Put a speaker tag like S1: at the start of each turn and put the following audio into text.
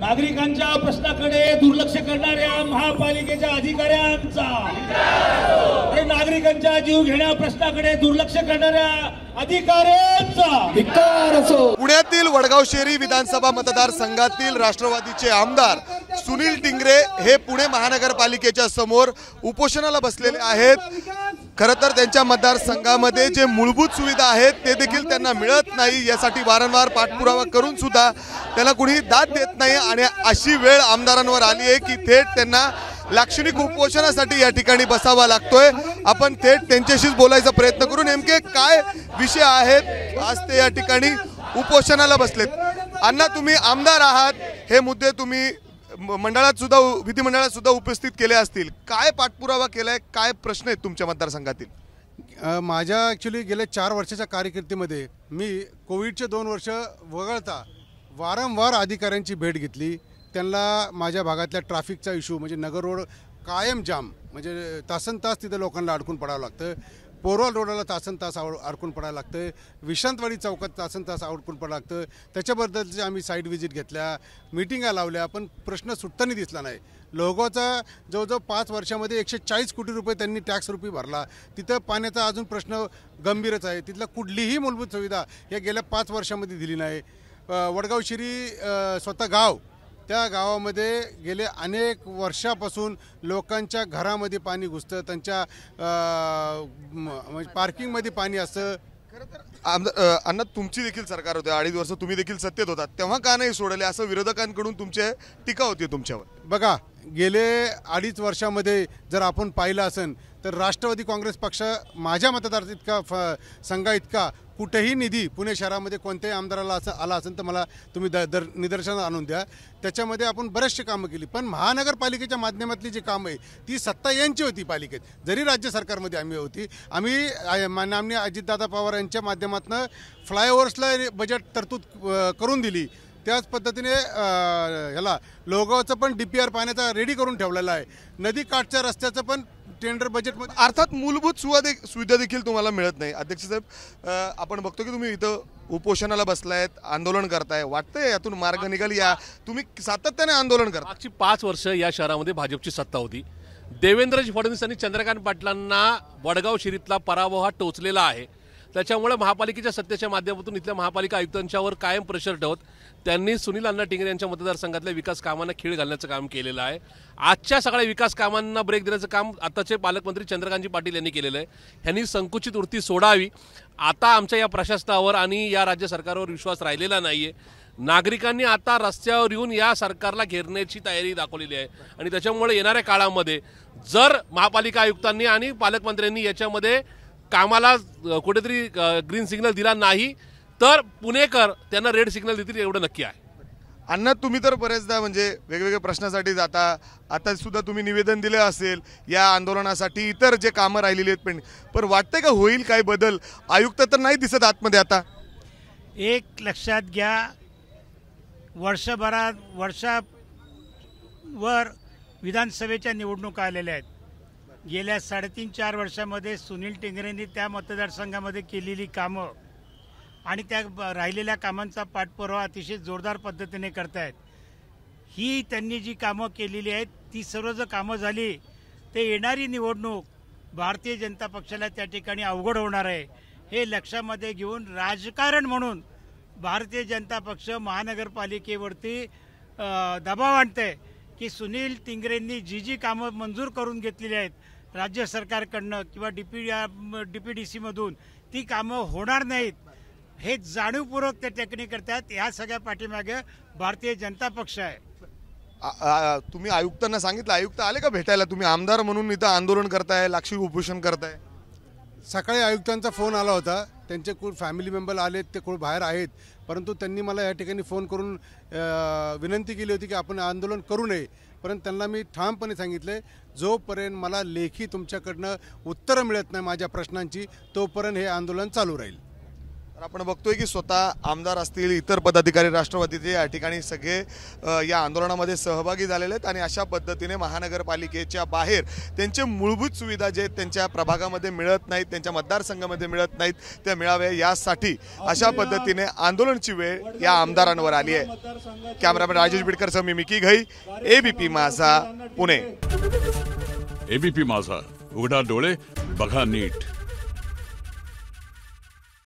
S1: नागरिकांच्या प्रश्नाकडे दुर्लक्ष करणाऱ्या महापालिकेच्या अधिकाऱ्यांचा नागरिकांच्या जीव घेण्या प्रश्नाकडे दुर्लक्ष करणाऱ्या
S2: पुण्यातील वडगाव शेरी विधानसभा मतदारसंघातील राष्ट्रवादीचे आमदार सुनील टिंगरे हे पुणे महानगरपालिकेच्या समोर उपोषणाला बसलेले आहेत खरं तर त्यांच्या मतदारसंघामध्ये जे मूलभूत सुविधा आहेत ते देखील त्यांना मिळत नाही यासाठी वारंवार पाठपुरावा करून सुद्धा त्यांना कुणीही दाद देत नाही आणि अशी वेळ आमदारांवर आली आहे की थेट त्यांना लाक्षणिक उपोषणासाठी या ठिकाणी बसावा लागतोय आपण थेट त्यांच्याशीच बोलायचा प्रयत्न करू नेमके काय विषय आहेत आज ते या ठिकाणी उपोषणाला बसलेत अण्णा तुम्ही आमदार आहात हे मुद्दे तुम्ही मंडळात सुद्धा विधिमंडळात सुद्धा उपस्थित केले असतील काय पाठपुरावा केलाय काय प्रश्न आहेत तुमच्या मतदारसंघातील माझ्या ॲक्च्युली गेल्या चार वर्षाच्या कारकिर्दीमध्ये
S3: मी कोविडचे दोन वर्ष वगळता वारंवार अधिकाऱ्यांची भेट घेतली त्यांना माझ्या भागातल्या ट्रॅफिकचा इश्यू म्हणजे नगर रोड कायम जाम म्हणजे तासन तास तिथं लोकांना अडकून पडावं लागतं पोरवाल रोडाला तासन तास आवड अडकून पडायला लागतं विश्रांतवाडी चौकात तासन तास अडकून पडावं लागतं जे आम्ही साईट व्हिजिट घेतल्या मिटिंगा लावल्या पण प्रश्न सुट्टानी दिसला नाही लोगोचा जवळजवळ पाच वर्षामध्ये एकशे चाळीस कोटी रुपये त्यांनी टॅक्स रुपी भरला तिथं पाण्याचा अजून प्रश्न गंभीरच आहे तिथला कुठलीही मूलभूत सुविधा या गेल्या पाच वर्षामध्ये दिली नाही वडगाव शिरी स्वतः गाव त्या गावामध्ये गेले अनेक वर्षापासून लोकांच्या घरामध्ये पाणी घुसतं
S2: त्यांच्या म्हणजे पार्किंगमध्ये पाणी असतं तर अण्णा तुमची देखील सरकार होते अडीच वर्ष तुम्ही देखील सत्तेत होता तेव्हा का नाही सोडले असं विरोधकांकडून तुमचे टीका होती तुमच्यावर बघा गेले अडीच वर्षामध्ये जर आपण पाहिलं
S3: असेल तर राष्ट्रवादी काँग्रेस पक्ष माझ्या मतदार इतका फ संघा इतका कुठेही निधी पुणे शहरामध्ये कोणत्याही आमदाराला असं आला असेल तर मला तुम्ही द दर निदर्शनात आणून द्या त्याच्यामध्ये आपण बरेचसे कामं केली पण महानगरपालिकेच्या माध्यमातली जी कामं आहे ती सत्ता यांची होती पालिकेत जरी राज्य सरकारमध्ये आम्ही होती आम्ही माननीय अजितदादा पवार यांच्या माध्यमातून फ्लायओव्हर्सला बजेट तरतूद करून दिली त्याच पद्धतीने ह्याला लोगावचं पण डी पी आर पाण्याचा रेडी करून ठेवलेला आहे नदी काठच्या रस्त्याचं पण
S2: टेंडर बजेट अर्थात मूलभूत सुविधा देखील तुम्हाला मिळत नाही अध्यक्ष साहेब आपण बघतो की तुम्ही इथं उपोषणाला बसलायत आंदोलन करताय वाटतंय यातून मार्ग निघाल या तुम्ही
S4: सातत्याने आंदोलन करता मागची पाच वर्ष या शहरामध्ये भाजपची सत्ता होती देवेंद्रजी फडणवीस आणि चंद्रकांत पाटलांना वडगाव शिरीतला पराभव हा टोचलेला आहे त्याच्यामुळे महापालिकेच्या सत्तेच्या माध्यमातून इथल्या महापालिका आयुक्तांच्यावर कायम प्रेशर ठेवत त्यांनी सुनील अण्णा टिंगरे यांच्या मतदारसंघातल्या विकास कामांना खीळ घालण्याचं काम केलेलं आहे आजच्या सगळ्या विकास कामांना ब्रेक देण्याचं काम आताचे पालकमंत्री चंद्रकांतजी पाटील यांनी केलेलं आहे ह्यांनी संकुचित वृत्ती सोडावी आता आमच्या या प्रशासनावर आणि या राज्य सरकारवर विश्वास राहिलेला नाही आहे नागरिकांनी आता रस्त्यावर येऊन या सरकारला घेरण्याची तयारी दाखवलेली आहे आणि त्याच्यामुळे येणाऱ्या काळामध्ये जर महापालिका आयुक्तांनी आणि पालकमंत्र्यांनी याच्यामध्ये कामाला कुठेतरी ग्रीन सिग्नल दिला नाही तर पुणेकर त्यांना रेड सिग्नल देतील एवढं नक्की आहे अण्णा तुम्ही तर बरेचदा
S2: म्हणजे वेगवेगळ्या प्रश्नासाठी जाता आता सुद्धा तुम्ही निवेदन दिलं असेल या आंदोलनासाठी इतर जे कामं राहिलेली आहेत पण पण वाटतंय का होईल काय बदल आयुक्त तर नाही दिसत आतमध्ये
S1: आता एक लक्षात घ्या वर्षभरात वर्षावर विधानसभेच्या निवडणुका आलेल्या आहेत गेल्या साडेतीन चार वर्षामध्ये सुनील टेंगरेंनी त्या मतदारसंघामध्ये केलेली कामं आणि त्या राहिलेल्या कामांचा पाठपुरावा अतिशय जोरदार पद्धतीने करत आहेत ही त्यांनी जी कामं केलेली आहेत ती सर्व जर कामं झाली ते येणारी निवडणूक भारतीय जनता पक्षाला त्या ठिकाणी अवघड होणार आहे हे लक्षामध्ये घेऊन राजकारण म्हणून भारतीय जनता पक्ष महानगरपालिकेवरती दबाव आणतं आहे की सुनील टिंगरेंनी जी जी कामं मंजूर करून घेतलेली आहेत राज्य सरकारकडनं किंवा D P D P D सीमधून ती कामं होणार नाहीत हे जाणीवपूर्वक ते टेकणी करतात ह्या सगळ्या पाठीमागे भारतीय जनता पक्ष
S2: आहे तुम्ही आयुक्तांना सांगितलं आयुक्त आले का भेटायला तुम्ही आमदार म्हणून इथं आंदोलन करताय लाक्षिक उपोषण करताय सकाळी आयुक्तांचा फोन आला होता त्यांचे कोण फॅमिली
S3: मेंबर आलेत ते कोण बाहेर आहेत परंतु त्यांनी मला या ठिकाणी फोन करून विनंती केली होती की आपण आंदोलन करू नये परंतु त्यांना मी ठामपणे सांगितले जोपर्यंत मला लेखी
S2: तुमच्याकडनं उत्तरं मिळत नाही माझ्या प्रश्नांची तोपर्यंत हे आंदोलन चालू राहील तर आपण बघतोय की स्वतः आमदार असतील इतर पदाधिकारी राष्ट्रवादीचे या ठिकाणी सगळे या आंदोलनामध्ये सहभागी झालेले आहेत आणि अशा पद्धतीने महानगरपालिकेच्या बाहेर त्यांचे मूलभूत सुविधा जे त्यांच्या प्रभागामध्ये मिळत नाहीत त्यांच्या मतदारसंघामध्ये मिळत नाहीत त्या मिळाव्या यासाठी अशा पद्धतीने आंदोलनची वेळ या आमदारांवर आली आहे कॅमेरामॅन राजेश बिडकरसह मी मिकी घई एबीपी माझा पुणे
S4: एबीपी माझा उघडा डोळे बघा नीट